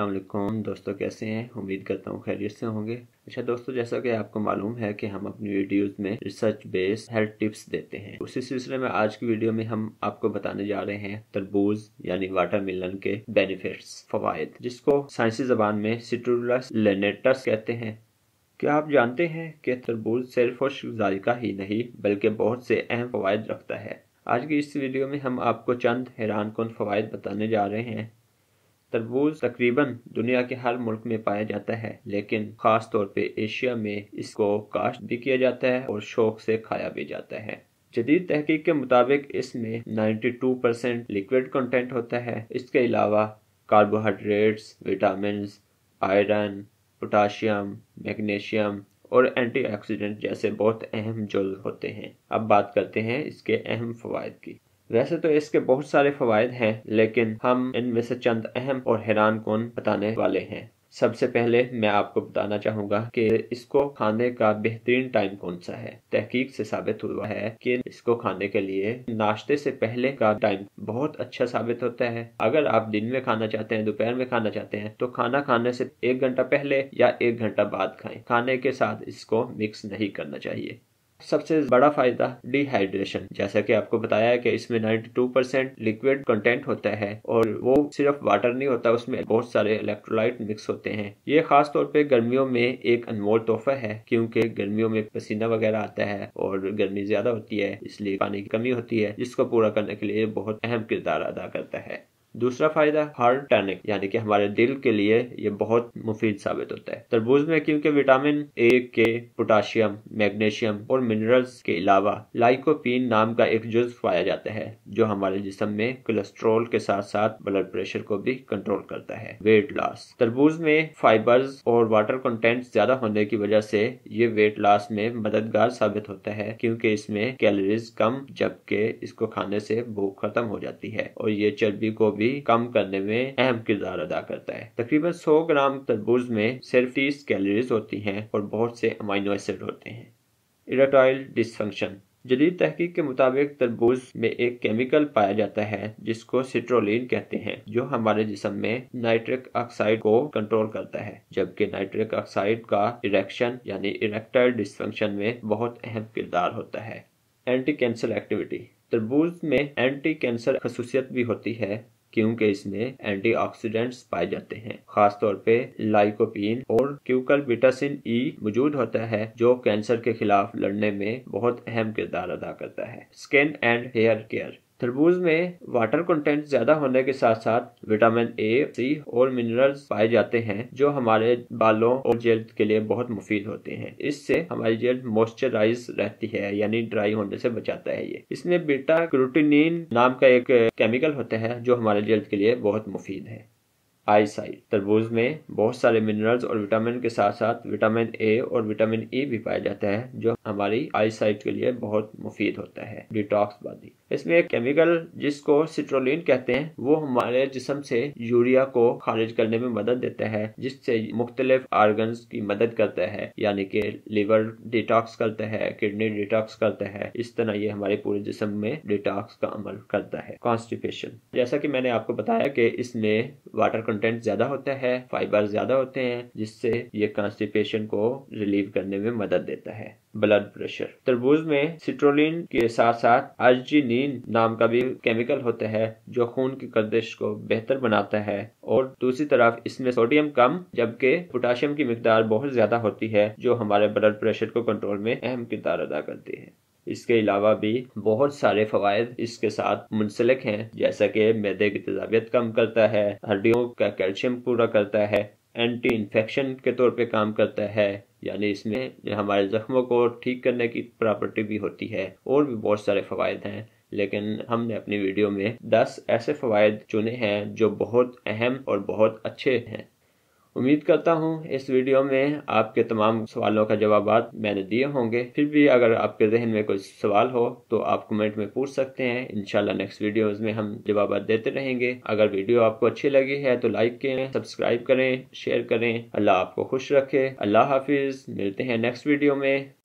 असलम दोस्तों कैसे हैं उम्मीद करता हूँ खैरियत से होंगे अच्छा दोस्तों जैसा कि आपको मालूम है कि हम अपनी वीडियोस में रिसर्च बेस्ड हेल्थ टिप्स देते हैं उसी सिलसिले में आज की वीडियो में हम आपको बताने जा रहे हैं तरबूज यानी वाटर मिलन के बेनिफिट्स फवायद जिसको साइंसी जबान में सिट्रुलस लेनेटस कहते हैं क्या आप जानते हैं कि तरबूज सिर्फ और जायका ही नहीं बल्कि बहुत से अहम फवायद रखता है आज की इस वीडियो में हम आपको चंद हैरान कन फवायद बताने जा रहे हैं तरबूज तकरीबन दुनिया के हर मुल्क में पाया जाता है लेकिन खास तौर पे एशिया में इसको काश्त भी किया जाता है और शौक से खाया भी जाता है जदीद तहकीक के मुताबिक इसमें 92 परसेंट लिक्विड कंटेंट होता है इसके अलावा carbohydrates vitamin iron potassium magnesium और एंटीऑक्सीडेंट जैसे बहुत अहम जुल होते हैं अब बात करते हैं इसके अहम फवाद की वैसे तो इसके बहुत सारे फवायद हैं लेकिन हम इनमें से चंद अहम और हैरान कौन बताने वाले हैं सबसे पहले मैं आपको बताना चाहूंगा कि इसको खाने का बेहतरीन टाइम कौन सा है तहकीक से साबित हुआ है कि इसको खाने के लिए नाश्ते से पहले का टाइम बहुत अच्छा साबित होता है अगर आप दिन में खाना चाहते हैं दोपहर में खाना चाहते हैं तो खाना खाने से एक घंटा पहले या एक घंटा बाद खाएं खाने के साथ इसको मिक्स नहीं करना चाहिए सबसे बड़ा फायदा डिहाइड्रेशन जैसा कि आपको बताया है कि इसमें 92 परसेंट लिक्विड कंटेंट होता है और वो सिर्फ वाटर नहीं होता उसमें बहुत सारे इलेक्ट्रोलाइट मिक्स होते हैं ये खास तौर पे गर्मियों में एक अनमोल तोहफा है क्योंकि गर्मियों में पसीना वगैरह आता है और गर्मी ज्यादा होती है इसलिए पानी की कमी होती है जिसको पूरा करने के लिए बहुत अहम किरदार अदा करता है दूसरा फायदा हार्ट टैनिक यानी कि हमारे दिल के लिए ये बहुत मुफीद साबित होता है तरबूज में क्योंकि विटामिन ए के पोटाशियम मैग्नीशियम और मिनरल्स के अलावा लाइकोपीन नाम का एक जुज पाया जाता है जो हमारे जिसम में कोलेस्ट्रोल के साथ साथ ब्लड प्रेशर को भी कंट्रोल करता है वेट लॉस तरबूज में फाइबर्स और वाटर कंटेंट ज्यादा होने की वजह से ये वेट लॉस में मददगार साबित होता है क्योंकि इसमें कैलोरीज कम जबकि इसको खाने से भूख खत्म हो जाती है और ये चर्बी को भी कम करने में अहम किरदार अदा करता है तकरीबन 100 ग्राम तरबूज में सिर्फ तीस कैलोरीज होती हैं और बहुत से अमाइनो एसिड होते हैं इराटॉयल डिसफंक्शन जदीद तहकीक के मुताबिक तरबूज में एक केमिकल पाया जाता है जिसको सिट्रोलिन कहते हैं जो हमारे जिसम में नाइट्रिक ऑक्साइड को कंट्रोल करता है जबकि नाइट्रिक ऑक्साइड का इरेक्शन यानी इरेक्टाइल डिसफंक्शन में बहुत अहम किरदार होता है एंटी कैंसर एक्टिविटी तरबूज में एंटी कैंसर खसूसियत भी होती है क्योंकि इसमें एंटीऑक्सीडेंट्स पाए जाते हैं खासतौर पे लाइकोपीन और क्यूकल विटासिन ई मौजूद होता है जो कैंसर के खिलाफ लड़ने में बहुत अहम किरदार अदा करता है स्किन एंड हेयर केयर तरबूज में वाटर कंटेंट ज्यादा होने के साथ साथ विटामिन ए सी और मिनरल्स पाए जाते हैं जो हमारे बालों और जेल्द के लिए बहुत मुफीद होते हैं इससे हमारी जेल्द मॉइस्चराइज रहती है यानी ड्राई होने से बचाता है ये इसमें बीटा क्रोटीन नाम का एक केमिकल होता है जो हमारे जल्द के लिए बहुत मुफीद है आई साइड तरबूज में बहुत सारे मिनरल्स और विटामिन के साथ साथ विटामिन ए और विटामिन ई e भी पाया जाता है जो हमारी आई साइट के लिए बहुत मुफीद होता है डिटॉक्स बादी इसमें एक केमिकल जिसको सिट्रोलिन कहते हैं वो हमारे जिसम से यूरिया को खारिज करने में मदद देता है जिससे मुख्तलिफ आर्गन की मदद करता है यानी कि लिवर डिटॉक्स करता है किडनी डिटॉक्स करता है इस तरह ये हमारे पूरे जिसम में डिटॉक्स का अमल करता है कॉन्स्टिपेशन जैसा कि मैंने आपको बताया कि इसमें वाटर कंट्रोल कंटेंट ज्यादा होता है फाइबर ज्यादा होते हैं जिससे ये कॉन्स्टिपेशन को रिलीव करने में मदद देता है ब्लड प्रेशर तरबूज में सिट्रोलिन के साथ साथ आर्जिनिन नाम का भी केमिकल होता है जो खून की गर्दिश को बेहतर बनाता है और दूसरी तरफ इसमें सोडियम कम जबकि पोटाशियम की मकदार बहुत ज्यादा होती है जो हमारे ब्लड प्रेशर को कंट्रोल में अहम किरदार अदा करती है इसके अलावा भी बहुत सारे फवायद इसके साथ मुंसलिक हैं जैसा कि मैदे की तजावियत कम करता है हड्डियों का कैल्शियम पूरा करता है एंटी इन्फेक्शन के तौर पे काम करता है यानी इसमें हमारे ज़ख्मों को ठीक करने की प्रॉपर्टी भी होती है और भी बहुत सारे फ़वाद हैं लेकिन हमने अपनी वीडियो में 10 ऐसे फवायद चुने हैं जो बहुत अहम और बहुत अच्छे हैं उम्मीद करता हूँ इस वीडियो में आपके तमाम सवालों का जवाब मैंने दिए होंगे फिर भी अगर आपके जहन में कोई सवाल हो तो आप कमेंट में पूछ सकते हैं इनशाला नेक्स्ट वीडियोस में हम जवाब देते रहेंगे अगर वीडियो आपको अच्छी लगी है तो लाइक करें सब्सक्राइब करें शेयर करें अल्लाह आपको खुश रखे अल्लाह हाफिज़ मिलते हैं नेक्स्ट वीडियो में